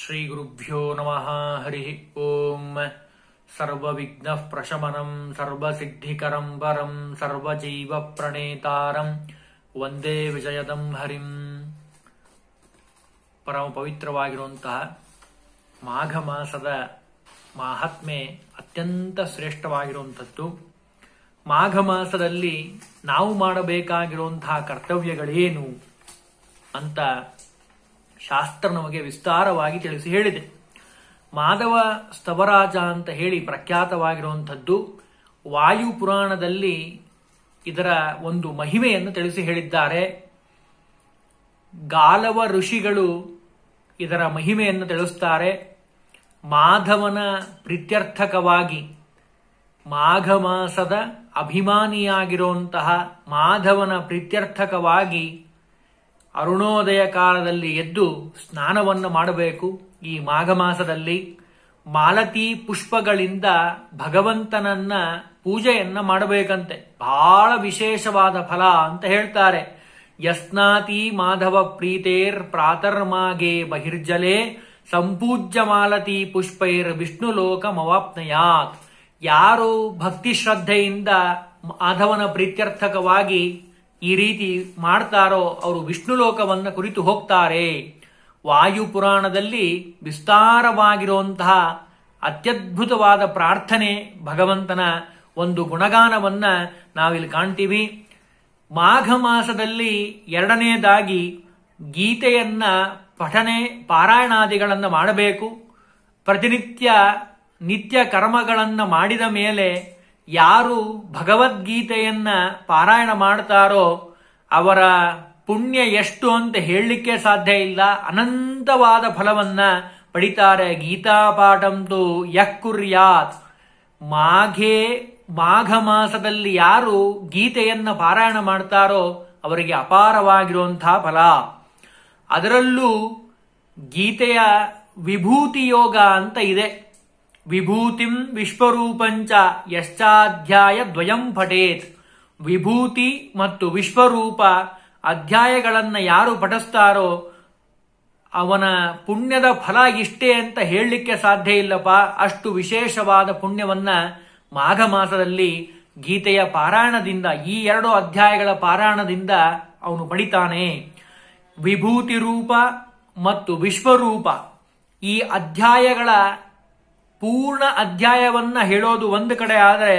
ಶ್ರೀಗುರುಭ್ಯೋ ನಮಃ ಹರಿ ಓಂ ಸರ್ವವಿಘ್ನ ಪ್ರಶಮನಂ ಸರ್ವಸಿದ್ಧಿಕರಂ ವರಂ ಸರ್ವಜೀವ ಪ್ರಣೇತಾರಂ ವಂದೇ ವಿಜಯದಂ ಹರಿಂ ಪರಮ ಪವಿತ್ರವಾಗಿರುವಂತಹ ಮಾಘ ಮಾಸದ ಮಾಹಾತ್ಮೆ ಅತ್ಯಂತ ಶ್ರೇಷ್ಠವಾಗಿರುವಂಥದ್ದು ಮಾಘ ಮಾಸದಲ್ಲಿ ನಾವು ಮಾಡಬೇಕಾಗಿರುವಂತಹ ಕರ್ತವ್ಯಗಳೇನು ಅಂತ ಶಾಸ್ತ್ರ ನಮಗೆ ವಿಸ್ತಾರವಾಗಿ ತಿಳಿಸಿ ಹೇಳಿದೆ ಮಾಧವ ಸ್ತವರಾಜ ಅಂತ ಹೇಳಿ ಪ್ರಖ್ಯಾತವಾಗಿರುವಂಥದ್ದು ವಾಯು ಪುರಾಣದಲ್ಲಿ ಇದರ ಒಂದು ಮಹಿಮೆಯನ್ನು ತಿಳಿಸಿ ಹೇಳಿದ್ದಾರೆ ಗಾಲವ ಋಷಿಗಳು ಇದರ ಮಹಿಮೆಯನ್ನು ತಿಳಿಸ್ತಾರೆ ಮಾಧವನ ಪ್ರೀತ್ಯರ್ಥಕವಾಗಿ ಮಾಘ ಮಾಸದ ಅಭಿಮಾನಿಯಾಗಿರುವಂತಹ ಮಾಧವನ ಪ್ರೀತ್ಯರ್ಥಕವಾಗಿ ಅರುಣೋದಯ ಕಾಲದಲ್ಲಿ ಎದ್ದು ಸ್ನಾನವನ್ನು ಮಾಡಬೇಕು ಈ ಮಾಘ ಮಾಸದಲ್ಲಿ ಮಾಲತಿ ಪುಷ್ಪಗಳಿಂದ ಭಗವಂತನನ್ನ ಪೂಜೆಯನ್ನ ಮಾಡಬೇಕಂತೆ ಬಹಳ ವಿಶೇಷವಾದ ಫಲ ಅಂತ ಹೇಳ್ತಾರೆ ಯಸ್ನಾತಿ ಮಾಧವ ಪ್ರೀತೇರ್ ಪ್ರಾತರ್ಮಾಗೆ ಬಹಿರ್ಜಲೆ ಸಂಪೂಜ್ಯ ಮಾಲತಿ ಪುಷ್ಪೈರ್ ವಿಷ್ಣು ಲೋಕಮವಾಪ್ನಯಾತ್ ಯಾರು ಭಕ್ತಿ ಶ್ರದ್ಧೆಯಿಂದ ಮಾಧವನ ಪ್ರೀತ್ಯರ್ಥಕವಾಗಿ ಈ ರೀತಿ ಮಾಡ್ತಾರೋ ಅವರು ವಿಷ್ಣು ಲೋಕವನ್ನು ಕುರಿತು ಹೋಗ್ತಾರೆ ವಾಯುಪುರಾಣದಲ್ಲಿ ವಿಸ್ತಾರವಾಗಿರುವಂತಹ ಅತ್ಯದ್ಭುತವಾದ ಪ್ರಾರ್ಥನೆ ಭಗವಂತನ ಒಂದು ಗುಣಗಾನವನ್ನ ನಾವಿಲ್ಲಿ ಕಾಣ್ತೀವಿ ಮಾಘ ಮಾಸದಲ್ಲಿ ಎರಡನೇದಾಗಿ ಗೀತೆಯನ್ನ ಪಠನೆ ಪಾರಾಯಣಾದಿಗಳನ್ನು ಮಾಡಬೇಕು ಪ್ರತಿನಿತ್ಯ ನಿತ್ಯ ಕರ್ಮಗಳನ್ನು ಮಾಡಿದ ಮೇಲೆ ಯಾರು ಭಗವದ್ಗೀತೆಯನ್ನ ಪಾರಾಯಣ ಮಾಡ್ತಾರೋ ಅವರ ಪುಣ್ಯ ಎಷ್ಟು ಅಂತ ಹೇಳಲಿಕ್ಕೆ ಸಾಧ್ಯ ಇಲ್ಲ ಅನಂತವಾದ ಫಲವನ್ನ ಪಡಿತಾರೆ ಗೀತಾಪಾಠಂತೂ ಯಕ್ಕುರ್ಯಾತ್ ಮಾಘೇ ಮಾಘ ಮಾಸದಲ್ಲಿ ಯಾರು ಗೀತೆಯನ್ನ ಪಾರಾಯಣ ಮಾಡ್ತಾರೋ ಅವರಿಗೆ ಅಪಾರವಾಗಿರುವಂತಹ ಫಲ ಅದರಲ್ಲೂ ಗೀತೆಯ ವಿಭೂತಿ ಯೋಗ ಅಂತ ಇದೆ ವಿಭೂತಿಂ ವಿಶ್ವರೂಪಂಚ ಯಶ್ಚಾಧ್ಯಾಯ ದ್ವಯಂ ಪಠೇತ್ ವಿಭೂತಿ ಮತ್ತು ವಿಶ್ವರೂಪ ಅಧ್ಯಾಯಗಳನ್ನು ಯಾರು ಪಠಿಸ್ತಾರೋ ಅವನ ಪುಣ್ಯದ ಫಲ ಇಷ್ಟೇ ಅಂತ ಹೇಳಲಿಕ್ಕೆ ಸಾಧ್ಯ ಇಲ್ಲಪ್ಪ ಅಷ್ಟು ವಿಶೇಷವಾದ ಪುಣ್ಯವನ್ನ ಮಾಘ ಮಾಸದಲ್ಲಿ ಗೀತೆಯ ಪಾರಾಯಣದಿಂದ ಈ ಎರಡು ಅಧ್ಯಾಯಗಳ ಪಾರಾಯಣದಿಂದ ಅವನು ಪಡಿತಾನೆ ವಿಭೂತಿ ರೂಪ ಮತ್ತು ವಿಶ್ವರೂಪ ಈ ಅಧ್ಯಾಯಗಳ ಪೂರ್ಣ ಅಧ್ಯಾಯವನ್ನ ಹೇಳೋದು ಒಂದು ಕಡೆ ಆದರೆ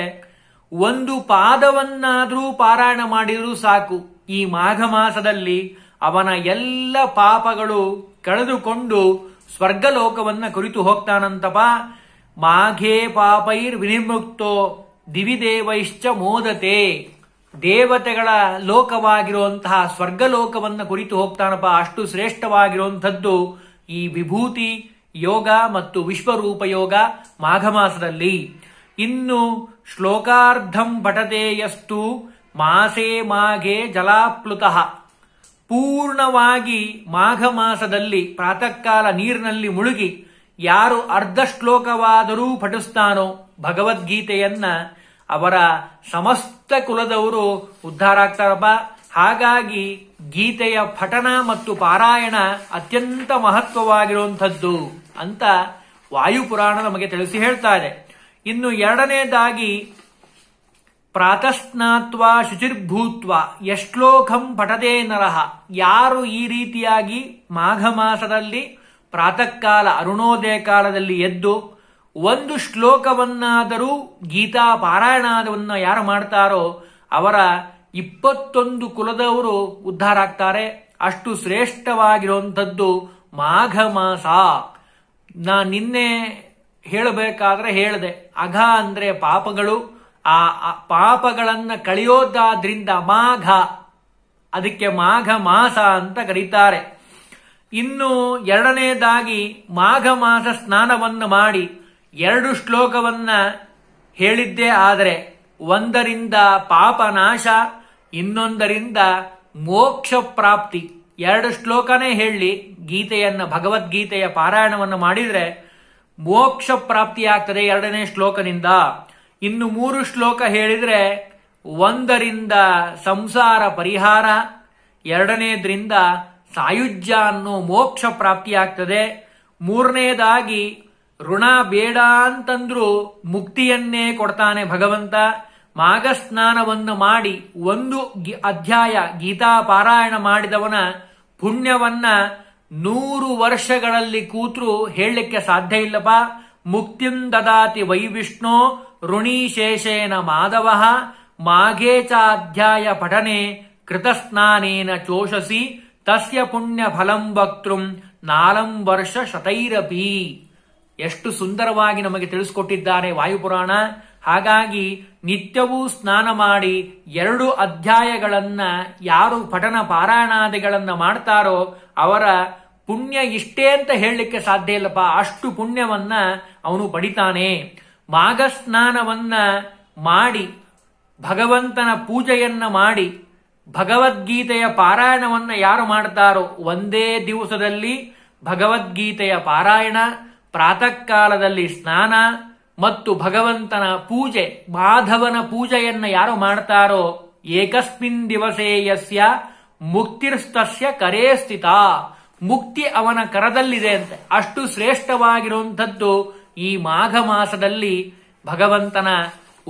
ಒಂದು ಪಾದವನ್ನಾದರೂ ಪಾರಾಯಣ ಮಾಡಿದರೂ ಸಾಕು ಈ ಮಾಘ ಮಾಸದಲ್ಲಿ ಅವನ ಎಲ್ಲ ಪಾಪಗಳು ಕಳೆದುಕೊಂಡು ಸ್ವರ್ಗಲೋಕವನ್ನ ಕುರಿತು ಹೋಗ್ತಾನಂತಪ ಮಾಘೇ ಪಾಪೈರ್ ವಿನಿಮುಕ್ತೋ ದಿವಿದೇವೈಶ್ಚ ಮೋದತೆ ದೇವತೆಗಳ ಲೋಕವಾಗಿರುವಂತಹ ಸ್ವರ್ಗಲೋಕವನ್ನು ಕುರಿತು ಹೋಗ್ತಾನಪ್ಪ ಅಷ್ಟು ಶ್ರೇಷ್ಠವಾಗಿರುವಂಥದ್ದು ಈ ವಿಭೂತಿ ಯೋಗ ಮತ್ತು ವಿಶ್ವರೂಪ ಯೋಗ ಮಾಘ ಮಾಸದಲ್ಲಿ ಇನ್ನು ಶ್ಲೋಕಾರ್ಧಂ ಪಠತೆಯಸ್ತು ಮಾಸೇ ಮಾಘೆ ಜಲಾಪ್ಲುತಃ ಪೂರ್ಣವಾಗಿ ಮಾಘ ಮಾಸದಲ್ಲಿ ಪ್ರಾತಃ ಕಾಲ ನೀರಿನಲ್ಲಿ ಮುಳುಗಿ ಯಾರು ಅರ್ಧ ಶ್ಲೋಕವಾದರೂ ಪಠಿಸ್ತಾನೋ ಭಗವದ್ಗೀತೆಯನ್ನ ಅವರ ಸಮಸ್ತ ಕುಲದವರು ಉದ್ಧಾರ ಆಗ್ತಾರಪ್ಪ ಹಾಗಾಗಿ ಗೀತೆಯ ಪಠಣ ಮತ್ತು ಪಾರಾಯಣ ಅತ್ಯಂತ ಮಹತ್ವವಾಗಿರುವಂಥದ್ದು ಅಂತ ವಾಯುಪುರಾಣ ನಮಗೆ ತಿಳಿಸಿ ಹೇಳ್ತಾ ಇದೆ ಇನ್ನು ಎರಡನೇದಾಗಿ ಪ್ರಾತಸ್ನಾತ್ವ ಶುಚಿರ್ಭೂತ್ವ ಯಶ್ಲೋಕಂ ಪಠದೇ ನರಹ ಯಾರು ಈ ರೀತಿಯಾಗಿ ಮಾಘ ಮಾಸದಲ್ಲಿ ಪ್ರಾತಃ ಕಾಲ ಅರುಣೋದಯ ಕಾಲದಲ್ಲಿ ಎದ್ದು ಒಂದು ಶ್ಲೋಕವನ್ನಾದರೂ ಗೀತಾ ಪಾರಾಯಣವನ್ನು ಯಾರು ಮಾಡ್ತಾರೋ ಅವರ ಇಪ್ಪತ್ತೊಂದು ಕುಲದವರು ಉದ್ಧಾರ ಆಗ್ತಾರೆ ಅಷ್ಟು ಶ್ರೇಷ್ಠವಾಗಿರುವಂಥದ್ದು ಮಾಘ ಮಾಸ ನಾ ನಿನ್ನೆ ಹೇಳಬೇಕಾದ್ರೆ ಹೇಳಿದೆ ಅಘ ಅಂದ್ರೆ ಪಾಪಗಳು ಆ ಪಾಪಗಳನ್ನು ಕಳೆಯೋದಾದ್ರಿಂದ ಮಾಘ ಅದಕ್ಕೆ ಮಾಘ ಮಾಸ ಅಂತ ಕರೀತಾರೆ ಇನ್ನು ಎರಡನೇದಾಗಿ ಮಾಘ ಮಾಸ ಸ್ನಾನವನ್ನು ಮಾಡಿ ಎರಡು ಶ್ಲೋಕವನ್ನ ಹೇಳಿದ್ದೇ ಆದರೆ ಒಂದರಿಂದ ಪಾಪನಾಶ ಇನ್ನೊಂದರಿಂದ ಮೋಕ್ಷ ಪ್ರಾಪ್ತಿ ಎರಡು ಶ್ಲೋಕನೇ ಹೇಳಿ ಗೀತೆಯನ್ನು ಭಗವದ್ಗೀತೆಯ ಪಾರಾಯಣವನ್ನು ಮಾಡಿದರೆ ಮೋಕ್ಷ ಪ್ರಾಪ್ತಿಯಾಗ್ತದೆ ಎರಡನೇ ಶ್ಲೋಕನಿಂದ ಇನ್ನು ಮೂರು ಶ್ಲೋಕ ಹೇಳಿದರೆ ಒಂದರಿಂದ ಸಂಸಾರ ಪರಿಹಾರ ಎರಡನೇದ್ರಿಂದ ಸಾಯುಜ್ಯ ಅನ್ನೋ ಮೋಕ್ಷ ಪ್ರಾಪ್ತಿಯಾಗ್ತದೆ ಮೂರನೇದಾಗಿ ಋಣ ಬೇಡ ಅಂತಂದ್ರೂ ಮುಕ್ತಿಯನ್ನೇ ಕೊಡ್ತಾನೆ ಭಗವಂತ ಮಾಘಸ್ನಾನವನ್ನು ಮಾಡಿ ಒಂದು ಅಧ್ಯಾಯ ಗೀತಾ ಪಾರಾಯಣ ಮಾಡಿದವನ ಪುಣ್ಯವನ್ನ ನೂರು ವರ್ಷಗಳಲ್ಲಿ ಕೂತ್ರು ಹೇಳಲಿಕ್ಕೆ ಸಾಧ್ಯ ಇಲ್ಲಪ್ಪ ಮುಕ್ತಿಂ ದದಾತಿ ವೈವಿಷ್ಣೋ ಋಣೀಶೇಷೇನ ಮಾಧವ ಮಾಘೇಚಾಧ್ಯಾಯ ಪಠನೆ ಕೃತಸ್ನಾನೇನ ಚೋಷಸಿ ತಸ್ಯ ಪುಣ್ಯ ಫಲಂ ವಕ್ತೃಂ ನಾಲಂ ವರ್ಷ ಶತೈರಪಿ ಎಷ್ಟು ಸುಂದರವಾಗಿ ನಮಗೆ ತಿಳಿಸಿಕೊಟ್ಟಿದ್ದಾರೆ ವಾಯುಪುರಾಣ ಹಾಗಾಗಿ ನಿತ್ಯವೂ ಸ್ನಾನ ಮಾಡಿ ಎರಡು ಅಧ್ಯಾಯಗಳನ್ನ ಯಾರು ಪಠನ ಪಾರಾಯಣಾದಿಗಳನ್ನ ಮಾಡ್ತಾರೋ ಅವರ ಪುಣ್ಯ ಇಷ್ಟೇ ಅಂತ ಹೇಳಲಿಕ್ಕೆ ಸಾಧ್ಯ ಇಲ್ಲಪ್ಪ ಅಷ್ಟು ಪುಣ್ಯವನ್ನ ಅವನು ಪಡಿತಾನೆ ಮಾಘಸ್ನಾನವನ್ನ ಮಾಡಿ ಭಗವಂತನ ಪೂಜೆಯನ್ನ ಮಾಡಿ ಭಗವದ್ಗೀತೆಯ ಪಾರಾಯಣವನ್ನ ಯಾರು ಮಾಡ್ತಾರೋ ಒಂದೇ ದಿವಸದಲ್ಲಿ ಭಗವದ್ಗೀತೆಯ ಪಾರಾಯಣ ಪ್ರಾತಃ ಕಾಲದಲ್ಲಿ ಸ್ನಾನ ಮತ್ತು ಭಗವಂತನ ಪೂಜೆ ಮಾಧವನ ಪೂಜೆಯನ್ನ ಯಾರು ಮಾಡ್ತಾರೋ ಏಕಸ್ಮಿನ್ ದಿವಸೇ ಯಸ್ಯ ಮುಕ್ತಿರ್ಸ್ತಸ್ಯ ಕರೇ ಸ್ಥಿತ ಮುಕ್ತಿ ಅವನ ಕರದಲ್ಲಿದೆ ಅಂತೆ ಅಷ್ಟು ಶ್ರೇಷ್ಠವಾಗಿರುವಂಥದ್ದು ಈ ಮಾಘ ಮಾಸದಲ್ಲಿ ಭಗವಂತನ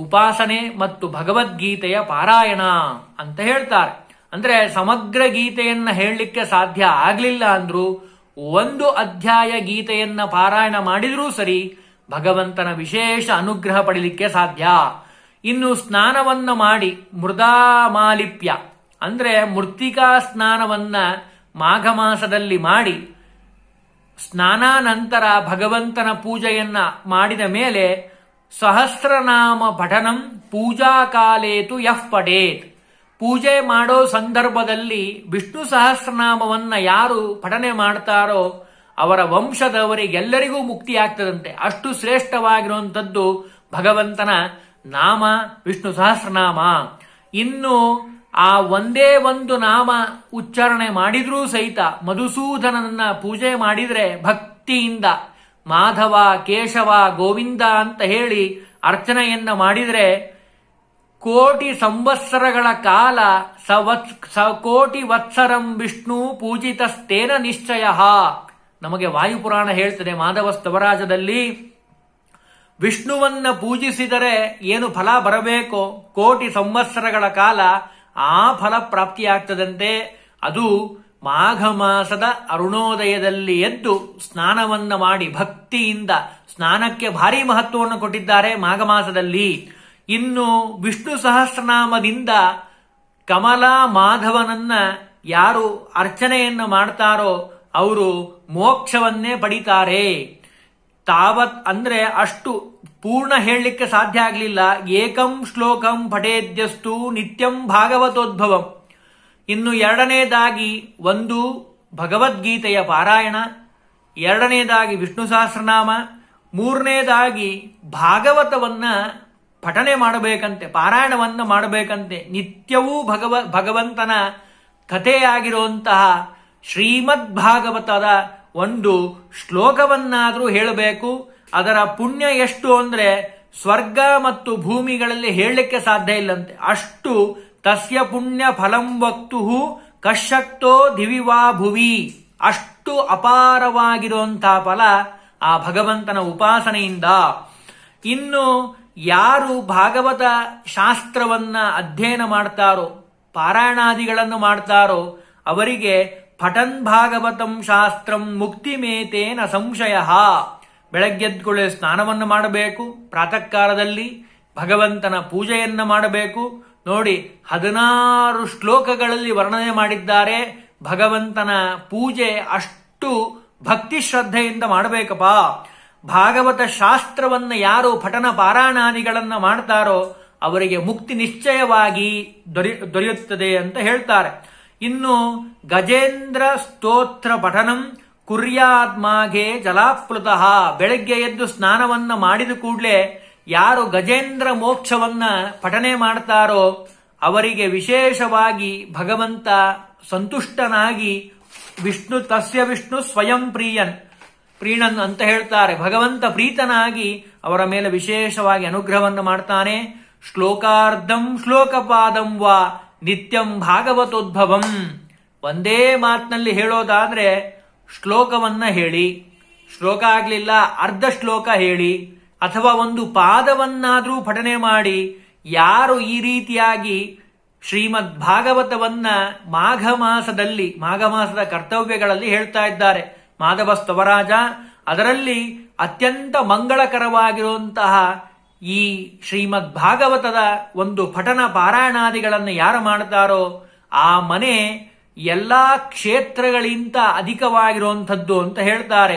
ಉಪಾಸನೆ ಮತ್ತು ಭಗವದ್ಗೀತೆಯ ಪಾರಾಯಣ ಅಂತ ಹೇಳ್ತಾರೆ ಅಂದ್ರೆ ಸಮಗ್ರ ಗೀತೆಯನ್ನ ಹೇಳಲಿಕ್ಕೆ ಸಾಧ್ಯ ಆಗ್ಲಿಲ್ಲ ಅಂದ್ರೂ ಒಂದು ಅಧ್ಯಾಯ ಗೀತೆಯನ್ನ ಪಾರಾಯಣ ಮಾಡಿದ್ರೂ ಸರಿ ಭಗವಂತನ ವಿಶೇಷ ಅನುಗ್ರಹ ಪಡಲಿಕ್ಕೆ ಸಾಧ್ಯ ಇನ್ನು ಸ್ನಾನವನ್ನ ಮಾಡಿ ಮೃದಾಮಾಲಿಪ್ಯ ಅಂದ್ರೆ ಮೃತ್ತಿಕಾ ಸ್ನಾನವನ್ನ ಮಾಘ ಮಾಸದಲ್ಲಿ ಮಾಡಿ ಸ್ನಾನಾನಂತರ ಭಗವಂತನ ಪೂಜೆಯನ್ನ ಮಾಡಿದ ಮೇಲೆ ಸಹಸ್ರನಾಮ ಪಠನಂ ಪೂಜಾಕಾಲೇತು ಕಾಲೇತು ಪಡೇತ್ ಪೂಜೆ ಮಾಡೋ ಸಂದರ್ಭದಲ್ಲಿ ವಿಷ್ಣು ಸಹಸ್ರನಾಮವನ್ನ ಯಾರು ಪಠನೆ ಮಾಡ್ತಾರೋ ಅವರ ವಂಶದವರಿಗೆಲ್ಲರಿಗೂ ಮುಕ್ತಿ ಆಗ್ತದಂತೆ ಅಷ್ಟು ಶ್ರೇಷ್ಠವಾಗಿರುವಂಥದ್ದು ಭಗವಂತನ ನಾಮ ವಿಷ್ಣು ಸಹಸ್ರನಾಮ ಇನ್ನು ಆ ಒಂದೇ ಒಂದು ನಾಮ ಉಚ್ಚಾರಣೆ ಮಾಡಿದ್ರೂ ಸಹಿತ ಮಧುಸೂದನನ್ನ ಪೂಜೆ ಮಾಡಿದರೆ ಭಕ್ತಿಯಿಂದ ಮಾಧವ ಕೇಶವ ಗೋವಿಂದ ಅಂತ ಹೇಳಿ ಅರ್ಚನೆಯನ್ನ ಮಾಡಿದರೆ ಕೋಟಿ ಸಂವತ್ಸರಗಳ ಕಾಲ ಸವತ್ ಸ ಕೋಟಿ ವತ್ಸರಂ ವಿಷ್ಣು ಪೂಜಿತಸ್ತೇನ ನಿಶ್ಚಯ ನಮಗೆ ವಾಯುಪುರಾಣ ಹೇಳ್ತದೆ ಮಾಧವ ಸ್ತವರಾಜದಲ್ಲಿ ವಿಷ್ಣುವನ್ನ ಪೂಜಿಸಿದರೆ ಏನು ಫಲ ಬರಬೇಕೋ ಕೋಟಿ ಸಂವತ್ಸರಗಳ ಕಾಲ ಆ ಫಲ ಪ್ರಾಪ್ತಿಯಾಗ್ತದಂತೆ ಅದು ಮಾಘ ಮಾಸದ ಅರುಣೋದಯದಲ್ಲಿ ಎದ್ದು ಸ್ನಾನವನ್ನ ಮಾಡಿ ಭಕ್ತಿಯಿಂದ ಸ್ನಾನಕ್ಕೆ ಭಾರಿ ಮಹತ್ವವನ್ನು ಕೊಟ್ಟಿದ್ದಾರೆ ಮಾಘ ಮಾಸದಲ್ಲಿ ಇನ್ನು ವಿಷ್ಣು ಸಹಸ್ರನಾಮದಿಂದ ಕಮಲಾ ಮಾಧವನನ್ನ ಯಾರು ಅರ್ಚನೆಯನ್ನು ಮಾಡ್ತಾರೋ ಅವರು ಮೋಕ್ಷವನ್ನೇ ಪಡಿತಾರೆ ತಾವತ್ ಅಂದ್ರೆ ಅಷ್ಟು ಪೂರ್ಣ ಹೇಳಲಿಕ್ಕೆ ಸಾಧ್ಯ ಆಗಲಿಲ್ಲ ಏಕಂ ಶ್ಲೋಕಂ ಪಠೇದ್ಯಸ್ತು ನಿತ್ಯಂ ಭಾಗವತೋದ್ಭವಂ ಇನ್ನು ಎರಡನೇದಾಗಿ ಒಂದು ಭಗವದ್ಗೀತೆಯ ಪಾರಾಯಣ ಎರಡನೇದಾಗಿ ವಿಷ್ಣು ಸಹಸ್ರನಾಮ ಮೂರನೇದಾಗಿ ಭಾಗವತವನ್ನ ಪಠನೆ ಮಾಡಬೇಕಂತೆ ಪಾರಾಯಣವನ್ನು ಮಾಡಬೇಕಂತೆ ನಿತ್ಯವೂ ಭಗವ ಭಗವಂತನ ಕಥೆಯಾಗಿರುವಂತಹ ಶ್ರೀಮದ್ ಭಾಗವತದ ಒಂದು ಶ್ಲೋಕವನ್ನಾದರೂ ಹೇಳಬೇಕು ಅದರ ಪುಣ್ಯ ಎಷ್ಟು ಅಂದ್ರೆ ಸ್ವರ್ಗ ಮತ್ತು ಭೂಮಿಗಳಲ್ಲಿ ಹೇಳಲಿಕ್ಕೆ ಸಾಧ್ಯ ಇಲ್ಲಂತೆ ಅಷ್ಟು ತಸ್ಯ ಪುಣ್ಯ ಫಲಂ ವಕ್ತು ಕಶಕ್ತೋ ದಿವಿವಾ ಭುವಿ ಅಷ್ಟು ಅಪಾರವಾಗಿರುವಂತಹ ಫಲ ಆ ಭಗವಂತನ ಉಪಾಸನೆಯಿಂದ ಇನ್ನು ಯಾರು ಭಾಗವತ ಶಾಸ್ತ್ರವನ್ನ ಅಧ್ಯಯನ ಮಾಡ್ತಾರೋ ಪಾರಾಯಣಾದಿಗಳನ್ನು ಮಾಡ್ತಾರೋ ಅವರಿಗೆ ಪಠನ್ ಭಾಗವತಂ ಶಾಸ್ತ್ರಂ ಮುಕ್ತಿಮೇತೇನ ಸಂಶಯ ಬೆಳಗ್ಗೆದ್ಕೊಳ್ಳೆ ಸ್ನಾನವನ್ನು ಮಾಡಬೇಕು ಪ್ರಾತಃ ಕಾಲದಲ್ಲಿ ಭಗವಂತನ ಪೂಜೆಯನ್ನು ಮಾಡಬೇಕು ನೋಡಿ ಹದಿನಾರು ಶ್ಲೋಕಗಳಲ್ಲಿ ವರ್ಣನೆ ಮಾಡಿದ್ದಾರೆ ಭಗವಂತನ ಪೂಜೆ ಅಷ್ಟು ಭಕ್ತಿ ಶ್ರದ್ಧೆಯಿಂದ ಮಾಡಬೇಕಪ್ಪ ಭಾಗವತ ಶಾಸ್ತ್ರವನ್ನು ಯಾರು ಪಠನ ಪಾರಾಯಣಾದಿಗಳನ್ನು ಮಾಡ್ತಾರೋ ಅವರಿಗೆ ಮುಕ್ತಿ ನಿಶ್ಚಯವಾಗಿ ದೊರೆಯುತ್ತದೆ ಅಂತ ಹೇಳ್ತಾರೆ ಇನ್ನು ಗಜೇಂದ್ರ ಸ್ತೋತ್ರ ಪಠನಂ ಕುರ್ಯಾದ್ಮಾಗೆ ಜಲಾಪ್ಲುತ ಬೆಳಗ್ಗೆ ಎದ್ದು ಸ್ನಾನವನ್ನ ಮಾಡಿದ ಕೂಡಲೇ ಯಾರು ಗಜೇಂದ್ರ ಮೋಕ್ಷವನ್ನ ಪಠನೆ ಮಾಡ್ತಾರೋ ಅವರಿಗೆ ವಿಶೇಷವಾಗಿ ಭಗವಂತ ಸಂತುಷ್ಟನಾಗಿ ವಿಷ್ಣು ತಸ್ಯ ವಿಷ್ಣು ಸ್ವಯಂ ಪ್ರಿಯನ್ ಪ್ರೀಣನ್ ಅಂತ ಹೇಳ್ತಾರೆ ಭಗವಂತ ಪ್ರೀತನಾಗಿ ಅವರ ಮೇಲೆ ವಿಶೇಷವಾಗಿ ಅನುಗ್ರಹವನ್ನು ಮಾಡ್ತಾನೆ ಶ್ಲೋಕಾರ್ಧಂ ಶ್ಲೋಕಪಾದಂ ವಾ ನಿತ್ಯಂ ಭಾಗವತೋದ್ಭವಂ ಒಂದೇ ಮಾತಿನಲ್ಲಿ ಹೇಳೋದಾದ್ರೆ ಶ್ಲೋಕವನ್ನ ಹೇಳಿ ಶ್ಲೋಕ ಆಗಲಿಲ್ಲ ಅರ್ಧ ಶ್ಲೋಕ ಹೇಳಿ ಅಥವಾ ಒಂದು ಪಾದವನ್ನಾದರೂ ಪಠನೆ ಮಾಡಿ ಯಾರು ಈ ರೀತಿಯಾಗಿ ಶ್ರೀಮದ್ ಭಾಗವತವನ್ನ ಮಾಘ ಮಾಸದಲ್ಲಿ ಮಾಘ ಮಾಸದ ಕರ್ತವ್ಯಗಳಲ್ಲಿ ಹೇಳ್ತಾ ಇದ್ದಾರೆ ಮಾಧವ ಸ್ತವರಾಜ ಅದರಲ್ಲಿ ಅತ್ಯಂತ ಮಂಗಳಕರವಾಗಿರುವಂತಹ ಈ ಶ್ರೀಮದ್ ಭಾಗವತದ ಒಂದು ಪಠನ ಪಾರಾಯಣಾದಿಗಳನ್ನು ಯಾರು ಮಾಡ್ತಾರೋ ಆ ಮನೆ ಎಲ್ಲಾ ಕ್ಷೇತ್ರಗಳಿಂತ ಅಧಿಕವಾಗಿರುವಂಥದ್ದು ಅಂತ ಹೇಳ್ತಾರೆ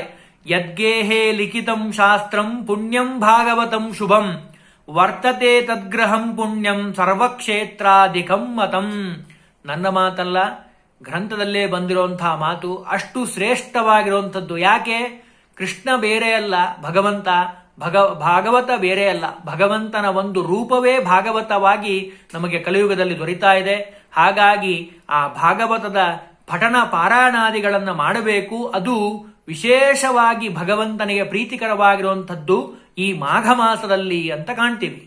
ಯದ್ಗೇಹೇ ಲಿಖಿತಂ ಶಾಸ್ತ್ರಂ ಪುಣ್ಯಂ ಭಾಗವತಂ ಶುಭಂ ವರ್ತತೆ ತದ್ಗ್ರಹಂ ಪುಣ್ಯಂ ಸರ್ವಕ್ಷೇತ್ರಾಧಿಕಂ ಮತಂ ನನ್ನ ಮಾತಲ್ಲ ಗ್ರಂಥದಲ್ಲೇ ಬಂದಿರುವಂತಹ ಮಾತು ಅಷ್ಟು ಶ್ರೇಷ್ಠವಾಗಿರುವಂಥದ್ದು ಯಾಕೆ ಕೃಷ್ಣ ಬೇರೆ ಅಲ್ಲ ಭಗವಂತ ಭಗ ಭಾಗವತ ಬೇರೆ ಅಲ್ಲ ಭಗವಂತನ ಒಂದು ರೂಪವೇ ಭಾಗವತವಾಗಿ ನಮಗೆ ಕಲಿಯುಗದಲ್ಲಿ ದೊರೀತಾ ಇದೆ ಹಾಗಾಗಿ ಆ ಭಾಗವತದ ಪಠಣ ಪಾರಾಯಣಾದಿಗಳನ್ನು ಮಾಡಬೇಕು ಅದು ವಿಶೇಷವಾಗಿ ಭಗವಂತನಿಗೆ ಪ್ರೀತಿಕರವಾಗಿರುವಂಥದ್ದು ಈ ಮಾಘ ಮಾಸದಲ್ಲಿ ಅಂತ ಕಾಣ್ತೀವಿ